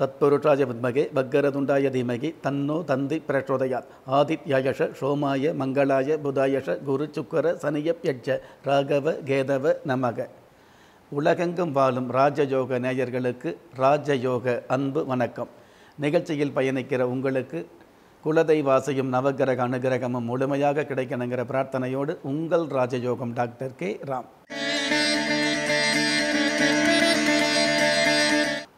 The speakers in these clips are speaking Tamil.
தத்புருஷாய வித்மகே பக்கரதுண்டாய தீமகி தன்னோ தந்தி பிரச்சோதயாத் ஆதித்யாயஷ சோமாய மங்களாய புதாயஷ குரு சுக்கர சனியப்யட்ச ராகவ கேதவ நமக உலகெங்கும் வாழும் ராஜயோக நேயர்களுக்கு ராஜயோக அன்பு வணக்கம் நிகழ்ச்சியில் பயணிக்கிற உங்களுக்கு குலதெய்வாசையும் நவகிரக அனுகிரகமும் முழுமையாக கிடைக்கணுங்கிற பிரார்த்தனையோடு உங்கள் ராஜயோகம் டாக்டர் கே ராம்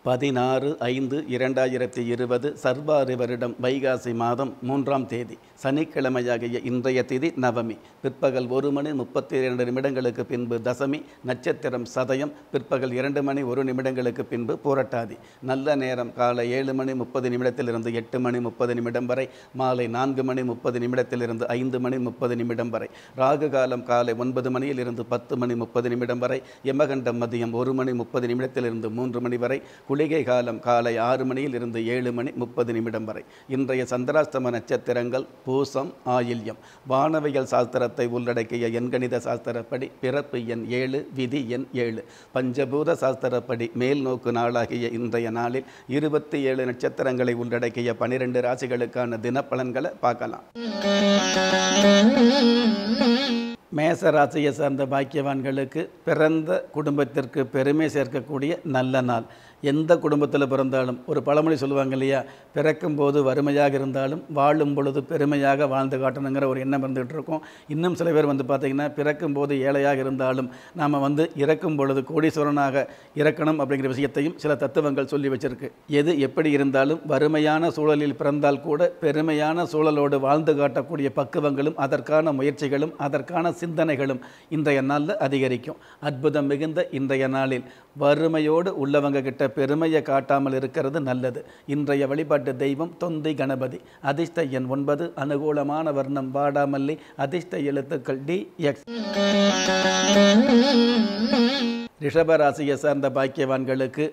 பதினாறு ஐந்து இரண்டாயிரத்தி இருபது சர்வாரி வருடம் வைகாசி மாதம் மூன்றாம் தேதி சனிக்கிழமையாகிய இன்றைய தேதி நவமி பிற்பகல் ஒரு மணி முப்பத்தி இரண்டு நிமிடங்களுக்கு பின்பு தசமி நட்சத்திரம் சதயம் பிற்பகல் இரண்டு மணி ஒரு நிமிடங்களுக்கு பின்பு புரட்டாதி நல்ல நேரம் காலை ஏழு மணி முப்பது நிமிடத்திலிருந்து எட்டு மணி முப்பது நிமிடம் வரை மாலை நான்கு மணி முப்பது நிமிடத்திலிருந்து ஐந்து மணி முப்பது நிமிடம் வரை ராகு காலம் காலை ஒன்பது மணியிலிருந்து பத்து மணி முப்பது நிமிடம் வரை யமகண்டம் மதியம் ஒரு மணி முப்பது நிமிடத்திலிருந்து மூன்று மணி வரை குளிகை காலம் காலை ஆறு மணியில் இருந்து ஏழு மணி முப்பது நிமிடம் வரை இன்றைய சந்திராஷ்டம நட்சத்திரங்கள் பூசம் ஆயில்யம் வானவியல் சாஸ்திரத்தை உள்ளடக்கிய எண்கணித சாஸ்திரப்படி பிறப்பு எண் ஏழு விதி எண் ஏழு பஞ்சபூத சாஸ்திரப்படி மேல் நோக்கு நாளாகிய இன்றைய நாளில் இருபத்தி ஏழு நட்சத்திரங்களை உள்ளடக்கிய பனிரெண்டு ராசிகளுக்கான தினப்பலன்களை பார்க்கலாம் மேச ராசியை சார்ந்த பாக்கியவான்களுக்கு பிறந்த குடும்பத்திற்கு பெருமை சேர்க்கக்கூடிய நல்ல நாள் எந்த குடும்பத்தில் பிறந்தாலும் ஒரு பழமொழி சொல்லுவாங்க இல்லையா பிறக்கும்போது வறுமையாக இருந்தாலும் வாழும் பொழுது பெருமையாக வாழ்ந்து காட்டணுங்கிற ஒரு எண்ணம் இருந்துகிட்டு இருக்கும் இன்னும் சில பேர் வந்து பார்த்திங்கன்னா பிறக்கும் போது ஏழையாக இருந்தாலும் நாம் வந்து இறக்கும் பொழுது கோடீஸ்வரனாக இறக்கணும் அப்படிங்கிற விஷயத்தையும் சில தத்துவங்கள் சொல்லி வச்சிருக்கு எது எப்படி இருந்தாலும் வறுமையான சூழலில் பிறந்தால் கூட பெருமையான சூழலோடு வாழ்ந்து காட்டக்கூடிய பக்குவங்களும் அதற்கான முயற்சிகளும் அதற்கான சிந்தனைகளும் இன்றைய நாளில் அதிகரிக்கும் அற்புதம் மிகுந்த இன்றைய நாளில் வறுமையோடு உள்ளவங்க கிட்ட பெருமையை காட்டாமல் இருக்கிறது நல்லது இன்றைய வழிபாட்டு தெய்வம் தொந்தி கணபதி அதிர்ஷ்ட எண் ஒன்பது அனுகூலமான வர்ணம் வாடாமல்லி அதிர்ஷ்ட எழுத்துக்கள் டி எக்ஸ் ரிஷபராசியை சார்ந்த பாக்கியவான்களுக்கு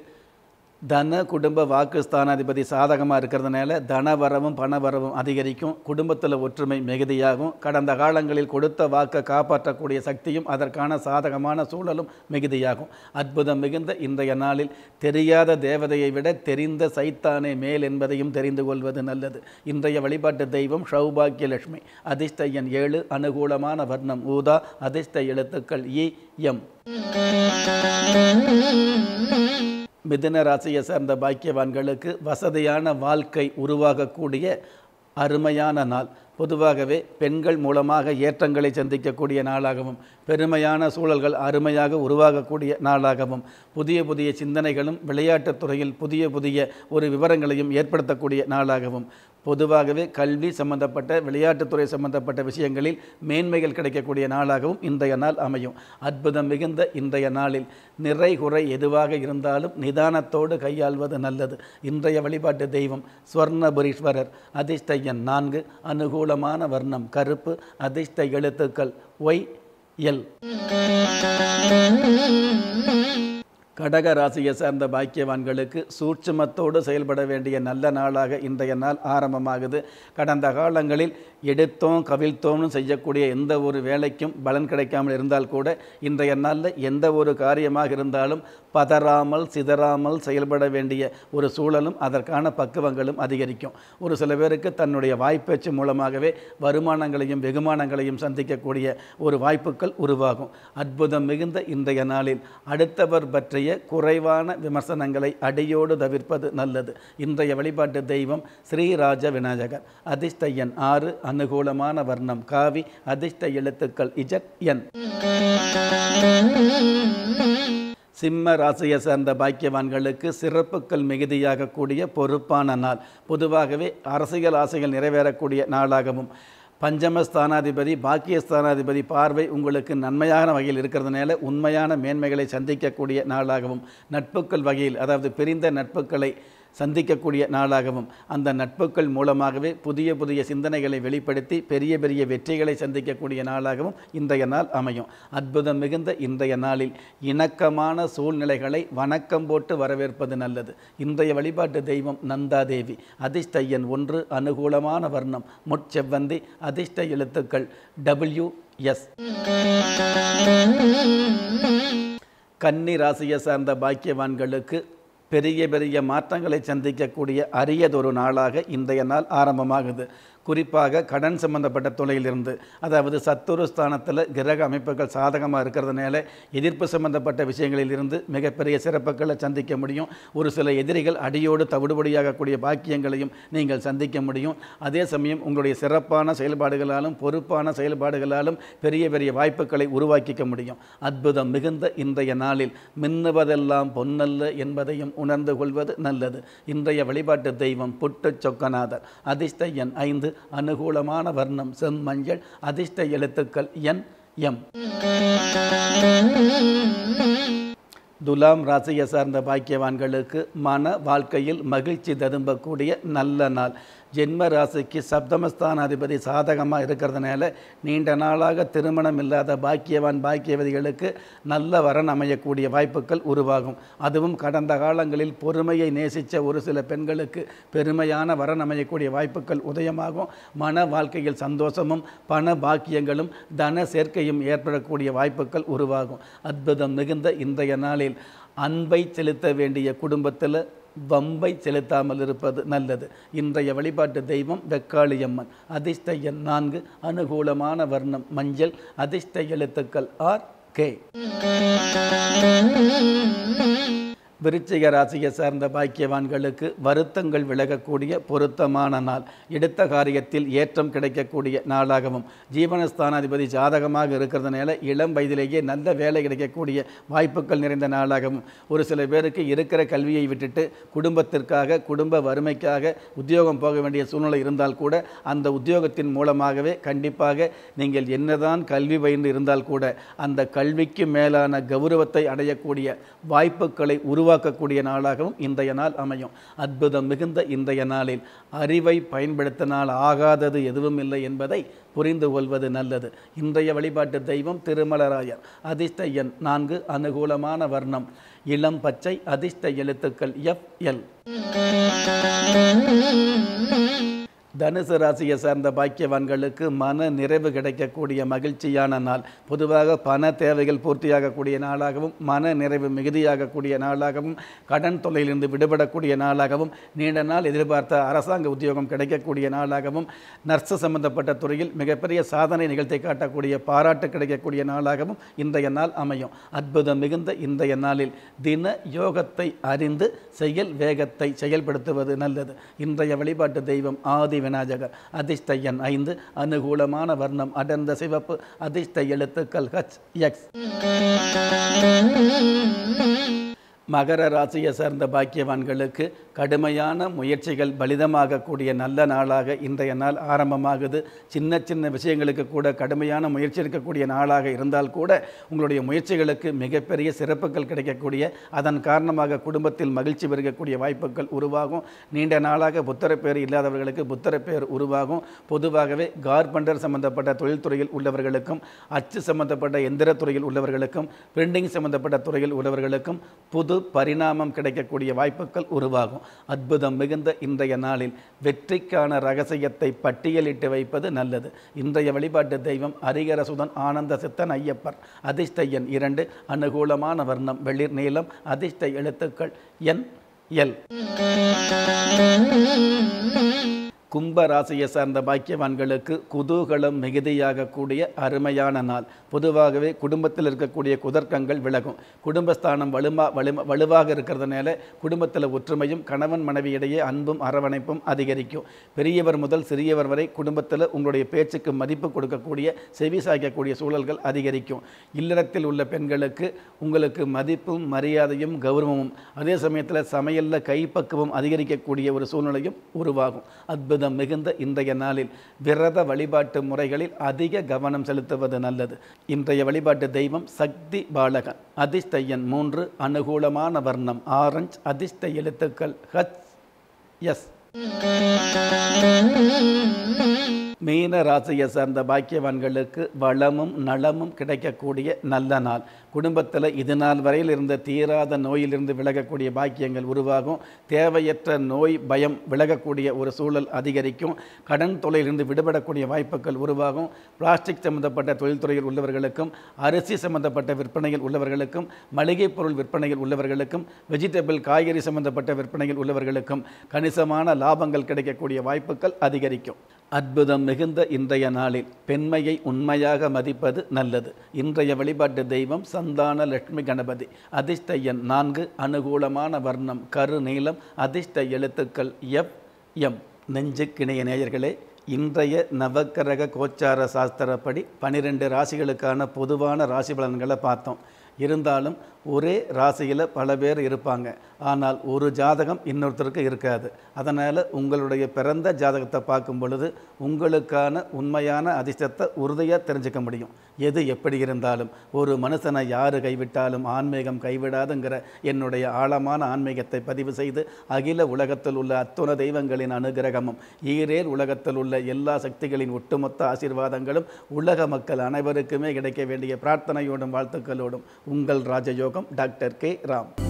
தன குடும்ப வாக்கு ஸ்தானாதிபதி சாதகமாக இருக்கிறதுனால தனவரவும் பணவரவும் அதிகரிக்கும் குடும்பத்தில் ஒற்றுமை மிகுதியாகும் கடந்த காலங்களில் கொடுத்த வாக்கை காப்பாற்றக்கூடிய சக்தியும் அதற்கான சாதகமான சூழலும் மிகுதியாகும் அற்புதம் மிகுந்த இன்றைய நாளில் தெரியாத தேவதையை விட தெரிந்த சைத்தானே மேல் என்பதையும் தெரிந்து கொள்வது நல்லது இன்றைய வழிபாட்டு தெய்வம் சௌபாகிய லட்சுமி அதிர்ஷ்ட எண் ஏழு அனுகூலமான வர்ணம் ஊதா அதிர்ஷ்ட எழுத்துக்கள் இ எம் மிதன ராசியை சார்ந்த பாக்கியவான்களுக்கு வசதியான வாழ்க்கை உருவாகக்கூடிய அருமையான நாள் பொதுவாகவே பெண்கள் மூலமாக ஏற்றங்களை சந்திக்கக்கூடிய நாளாகவும் பெருமையான சூழல்கள் அருமையாக உருவாகக்கூடிய நாளாகவும் புதிய புதிய சிந்தனைகளும் விளையாட்டுத் துறையில் புதிய புதிய ஒரு விவரங்களையும் ஏற்படுத்தக்கூடிய நாளாகவும் பொதுவாகவே கல்வி சம்பந்தப்பட்ட விளையாட்டுத்துறை சம்பந்தப்பட்ட விஷயங்களில் மேன்மைகள் கிடைக்கக்கூடிய நாளாகவும் இன்றைய நாள் அமையும் அற்புதம் மிகுந்த இன்றைய நாளில் நிறை குறை எதுவாக இருந்தாலும் நிதானத்தோடு கையாள்வது நல்லது இன்றைய வழிபாட்டு தெய்வம் ஸ்வர்ணபுரீஸ்வரர் அதிர்ஷ்ட எண் நான்கு அனுகூலமான வர்ணம் கருப்பு அதிர்ஷ்ட எழுத்துக்கள் ஒய் எல் கடக ராசியை சார்ந்த பாக்கியவான்களுக்கு சூட்சமத்தோடு செயல்பட வேண்டிய நல்ல நாளாக இன்றைய நாள் ஆரம்பமாகுது கடந்த காலங்களில் எடுத்தோம் கவிழ்த்தோம்னு செய்யக்கூடிய எந்த ஒரு வேலைக்கும் பலன் கிடைக்காமல் இருந்தால் கூட இன்றைய நாளில் எந்த ஒரு காரியமாக இருந்தாலும் பதறாமல் சிதறாமல் செயல்பட வேண்டிய ஒரு சூழலும் அதற்கான பக்குவங்களும் அதிகரிக்கும் ஒரு சில பேருக்கு தன்னுடைய வாய்ப்பேச்சு மூலமாகவே வருமானங்களையும் வெகுமானங்களையும் சந்திக்கக்கூடிய ஒரு வாய்ப்புகள் உருவாகும் அற்புதம் மிகுந்த இன்றைய நாளில் அடுத்தவர் பற்றிய குறைவான விமர்சனங்களை அடியோடு தவிர்ப்பது நல்லது இன்றைய வழிபாட்டு தெய்வம் ஸ்ரீராஜ விநாயகர் அதிஷ்டையன் ஆறு அனுகூலமான வர்ணம் காவி அதிர்ஷ்ட எழுத்துக்கள் இஜட் என் சிம்ம ராசியை சேர்ந்த பாக்கியவான்களுக்கு சிறப்புகள் மிகுதியாகக்கூடிய பொறுப்பான நாள் பொதுவாகவே அரசியல் ஆசைகள் நிறைவேறக்கூடிய நாளாகவும் பஞ்சமஸ்தானாதிபதி பாக்கியஸ்தானாதிபதி பார்வை உங்களுக்கு நன்மையான வகையில் இருக்கிறதுனால உண்மையான மேன்மைகளை சந்திக்கக்கூடிய நாளாகவும் நட்புக்கள் வகையில் அதாவது பிரிந்த நட்புகளை சந்திக்கக்கூடிய நாளாகவும் அந்த நட்புகள் மூலமாகவே புதிய புதிய சிந்தனைகளை வெளிப்படுத்தி பெரிய பெரிய வெற்றிகளை சந்திக்கக்கூடிய நாளாகவும் இன்றைய நாள் அமையும் அற்புதம் மிகுந்த இன்றைய நாளில் இணக்கமான சூழ்நிலைகளை வணக்கம் போட்டு வரவேற்பது நல்லது இன்றைய வழிபாட்டு தெய்வம் நந்தாதேவி அதிர்ஷ்டையன் ஒன்று அனுகூலமான வர்ணம் முட்செவ்வந்தி அதிர்ஷ்ட எழுத்துக்கள் டபிள்யூ எஸ் கன்னி ராசியை சார்ந்த பாக்கியவான்களுக்கு பெரிய பெரிய மாற்றங்களை சந்திக்கக்கூடிய அரியதொரு நாளாக இன்றைய நாள் ஆரம்பமாகுது குறிப்பாக கடன் சம்பந்தப்பட்ட தொலையிலிருந்து அதாவது சத்துரு ஸ்தானத்தில் கிரக அமைப்புகள் சாதகமாக இருக்கிறதுனால எதிர்ப்பு சம்பந்தப்பட்ட விஷயங்களிலிருந்து மிகப்பெரிய சிறப்புகளை சந்திக்க முடியும் ஒரு சில எதிரிகள் அடியோடு தவிடுபடியாகக்கூடிய பாக்கியங்களையும் நீங்கள் சந்திக்க முடியும் அதே சமயம் உங்களுடைய சிறப்பான செயல்பாடுகளாலும் பொறுப்பான செயல்பாடுகளாலும் பெரிய பெரிய வாய்ப்புகளை உருவாக்கிக்க முடியும் அற்புதம் மிகுந்த இன்றைய நாளில் மின்னுவதெல்லாம் பொன்னல்ல என்பதையும் உணர்ந்து கொள்வது நல்லது இன்றைய வழிபாட்டு தெய்வம் புட்டு சொக்கநாதர் அதிர்ஷ்ட எண் ஐந்து அனுகூலமான வர்ணம் செம்மஞ்சள் அதிர்ஷ்ட எழுத்துக்கள் என் எம் துலாம் ராசியை சார்ந்த பாக்கியவான்களுக்கு மன வாழ்க்கையில் மகிழ்ச்சி ததும்பக்கூடிய நல்ல நாள் ஜென்ம ராசிக்கு சப்தமஸ்தான அதிபதி சாதகமாக இருக்கிறதுனால நீண்ட நாளாக திருமணம் இல்லாத பாக்கியவான் பாக்கியவதிகளுக்கு நல்ல வரன் அமையக்கூடிய வாய்ப்புகள் உருவாகும் அதுவும் கடந்த காலங்களில் பொறுமையை நேசித்த ஒரு சில பெண்களுக்கு பெருமையான வரன் அமையக்கூடிய வாய்ப்புகள் உதயமாகும் மன வாழ்க்கையில் சந்தோஷமும் பண பாக்கியங்களும் தன சேர்க்கையும் ஏற்படக்கூடிய வாய்ப்புகள் உருவாகும் அற்புதம் மிகுந்த இன்றைய நாளில் அன்பை செலுத்த வேண்டிய குடும்பத்தில் வம்பை செலுத்தாமல் இருப்பது நல்லது இன்றைய வழிபாட்டு தெய்வம் வெக்காளியம்மன் அதிர்ஷ்ட எண் நான்கு அனுகூலமான வர்ணம் மஞ்சள் அதிர்ஷ்ட எழுத்துக்கள் ஆர் கே விருச்சிக ராசியை சார்ந்த பாக்கியவான்களுக்கு வருத்தங்கள் விலகக்கூடிய பொருத்தமான நாள் எடுத்த காரியத்தில் ஏற்றம் கிடைக்கக்கூடிய நாளாகவும் ஜீவனஸ்தானாதிபதி ஜாதகமாக இருக்கிறதுனால இளம் வயதிலேயே நல்ல வேலை கிடைக்கக்கூடிய வாய்ப்புகள் நிறைந்த நாளாகவும் ஒரு சில பேருக்கு இருக்கிற கல்வியை விட்டுட்டு குடும்பத்திற்காக குடும்ப வறுமைக்காக உத்தியோகம் போக வேண்டிய சூழ்நிலை இருந்தால் கூட அந்த உத்தியோகத்தின் மூலமாகவே கண்டிப்பாக நீங்கள் என்னதான் கல்வி பயின்று இருந்தால் கூட அந்த கல்விக்கு மேலான கௌரவத்தை அடையக்கூடிய வாய்ப்புகளை உருவா உருவாக்கக்கூடிய நாளாகவும் இன்றைய நாள் அமையும் அற்புதம் மிகுந்த இன்றைய நாளில் அறிவை பயன்படுத்தினால் ஆகாதது எதுவும் இல்லை என்பதை புரிந்து கொள்வது நல்லது இன்றைய வழிபாட்டு தெய்வம் திருமலராயர் அதிர்ஷ்ட எண் நான்கு அனுகூலமான வர்ணம் இளம் பச்சை அதிர்ஷ்ட எழுத்துக்கள் எஃப் எல் தனுசு ராசியை சார்ந்த பாக்கியவான்களுக்கு மன நிறைவு கிடைக்கக்கூடிய மகிழ்ச்சியான நாள் பொதுவாக பண தேவைகள் பூர்த்தியாகக்கூடிய நாளாகவும் மன நிறைவு மிகுதியாகக்கூடிய நாளாகவும் கடன் தொல்லையிலிருந்து விடுபடக்கூடிய நாளாகவும் நீண்ட நாள் எதிர்பார்த்த அரசாங்க உத்தியோகம் கிடைக்கக்கூடிய நாளாகவும் நர்ஸு சம்பந்தப்பட்ட துறையில் மிகப்பெரிய சாதனை நிகழ்த்தி காட்டக்கூடிய பாராட்டு கிடைக்கக்கூடிய நாளாகவும் இன்றைய நாள் அமையும் அற்புதம் மிகுந்த இன்றைய நாளில் தின யோகத்தை அறிந்து செயல் வேகத்தை செயல்படுத்துவது நல்லது இன்றைய வழிபாட்டு தெய்வம் ஆதி விநாயகர் அதிர்ஷ்ட எண் ஐந்து அனுகூலமான வர்ணம் அடர்ந்த சிவப்பு அதிர்ஷ்ட எழுத்துக்கள் ஹச் எக்ஸ் மகர ராசியை சேர்ந்த பாக்கியவான்களுக்கு கடுமையான முயற்சிகள் பலிதமாகக்கூடிய நல்ல நாளாக இன்றைய நாள் ஆரம்பமாகுது சின்ன சின்ன விஷயங்களுக்கு கூட கடுமையான முயற்சி இருக்கக்கூடிய நாளாக இருந்தால் கூட உங்களுடைய முயற்சிகளுக்கு மிகப்பெரிய சிறப்புகள் கிடைக்கக்கூடிய அதன் காரணமாக குடும்பத்தில் மகிழ்ச்சி பெருகக்கூடிய வாய்ப்புகள் உருவாகும் நீண்ட நாளாக பேர் இல்லாதவர்களுக்கு பேர் உருவாகும் பொதுவாகவே கார்பண்டர் சம்பந்தப்பட்ட தொழில்துறையில் உள்ளவர்களுக்கும் அச்சு சம்பந்தப்பட்ட எந்திர துறையில் உள்ளவர்களுக்கும் பிரிண்டிங் சம்பந்தப்பட்ட துறையில் உள்ளவர்களுக்கும் புது பரிணாமம் கிடைக்கக்கூடிய வாய்ப்புகள் உருவாகும் அற்புதம் மிகுந்த இன்றைய நாளில் வெற்றிக்கான ரகசியத்தை பட்டியலிட்டு வைப்பது நல்லது இன்றைய வழிபாட்டு தெய்வம் அரிகரசுதன் ஆனந்த சித்தன் ஐயப்பர் அதிர்ஷ்ட எண் இரண்டு அனுகூலமான வர்ணம் வெளிர் நீளம் அதிர்ஷ்ட எழுத்துக்கள் என் எல் கும்ப ராசியை சார்ந்த பாக்கியவான்களுக்கு குதூகலம் மிகுதியாகக்கூடிய அருமையான நாள் பொதுவாகவே குடும்பத்தில் இருக்கக்கூடிய குதர்க்கங்கள் விலகும் குடும்பஸ்தானம் வலுமா வலு வலுவாக இருக்கிறதுனால குடும்பத்தில் ஒற்றுமையும் கணவன் மனைவியிடையே அன்பும் அரவணைப்பும் அதிகரிக்கும் பெரியவர் முதல் சிறியவர் வரை குடும்பத்தில் உங்களுடைய பேச்சுக்கு மதிப்பு கொடுக்கக்கூடிய செவி சாய்க்கக்கூடிய சூழல்கள் அதிகரிக்கும் இல்லறத்தில் உள்ள பெண்களுக்கு உங்களுக்கு மதிப்பும் மரியாதையும் கௌரவமும் அதே சமயத்தில் சமையலில் கைப்பக்குவம் அதிகரிக்கக்கூடிய ஒரு சூழ்நிலையும் உருவாகும் அத்பு அமிர்தம் மிகுந்த இன்றைய நாளில் விரத வழிபாட்டு முறைகளில் அதிக கவனம் செலுத்துவது நல்லது இன்றைய வழிபாட்டு தெய்வம் சக்தி பாலகன் அதிர்ஷ்டையன் மூன்று அனுகூலமான வர்ணம் ஆரஞ்ச் அதிர்ஷ்ட எழுத்துக்கள் ஹச் எஸ் மீன ராசியை சார்ந்த பாக்கியவான்களுக்கு வளமும் நலமும் கிடைக்கக்கூடிய நல்ல நாள் குடும்பத்தில் இது நாள் வரையில் இருந்த தீராத நோயிலிருந்து விலகக்கூடிய பாக்கியங்கள் உருவாகும் தேவையற்ற நோய் பயம் விலகக்கூடிய ஒரு சூழல் அதிகரிக்கும் கடன் தொலையிலிருந்து விடுபடக்கூடிய வாய்ப்புகள் உருவாகும் பிளாஸ்டிக் சம்பந்தப்பட்ட தொழில்துறையில் உள்ளவர்களுக்கும் அரிசி சம்பந்தப்பட்ட விற்பனையில் உள்ளவர்களுக்கும் மளிகை பொருள் விற்பனையில் உள்ளவர்களுக்கும் வெஜிடபிள் காய்கறி சம்பந்தப்பட்ட விற்பனையில் உள்ளவர்களுக்கும் கணிசமான லாபங்கள் கிடைக்கக்கூடிய வாய்ப்புகள் அதிகரிக்கும் அற்புதம் மிகுந்த இன்றைய நாளில் பெண்மையை உண்மையாக மதிப்பது நல்லது இன்றைய வழிபாட்டு தெய்வம் சந்தான லட்சுமி கணபதி அதிர்ஷ்ட எண் நான்கு அனுகூலமான வர்ணம் கரு நீளம் அதிர்ஷ்ட எழுத்துக்கள் எப் எம் நெஞ்சுக்கிணைய நேயர்களே இன்றைய நவக்கரக கோச்சார சாஸ்திரப்படி பனிரெண்டு ராசிகளுக்கான பொதுவான ராசி பலன்களை பார்த்தோம் இருந்தாலும் ஒரே ராசியில் பல பேர் இருப்பாங்க ஆனால் ஒரு ஜாதகம் இன்னொருத்தருக்கு இருக்காது அதனால் உங்களுடைய பிறந்த ஜாதகத்தை பார்க்கும் பொழுது உங்களுக்கான உண்மையான அதிர்ஷ்டத்தை உறுதியாக தெரிஞ்சுக்க முடியும் எது எப்படி இருந்தாலும் ஒரு மனுஷனை யார் கைவிட்டாலும் ஆன்மீகம் கைவிடாதுங்கிற என்னுடைய ஆழமான ஆன்மீகத்தை பதிவு செய்து அகில உலகத்தில் உள்ள அத்துண தெய்வங்களின் அனுகிரகமும் ஈரேர் உலகத்தில் உள்ள எல்லா சக்திகளின் ஒட்டுமொத்த ஆசீர்வாதங்களும் உலக மக்கள் அனைவருக்குமே கிடைக்க வேண்டிய பிரார்த்தனையோடும் வாழ்த்துக்களோடும் உங்கள் ராஜயோக விநியோகம் டாக்டர் கே ராம்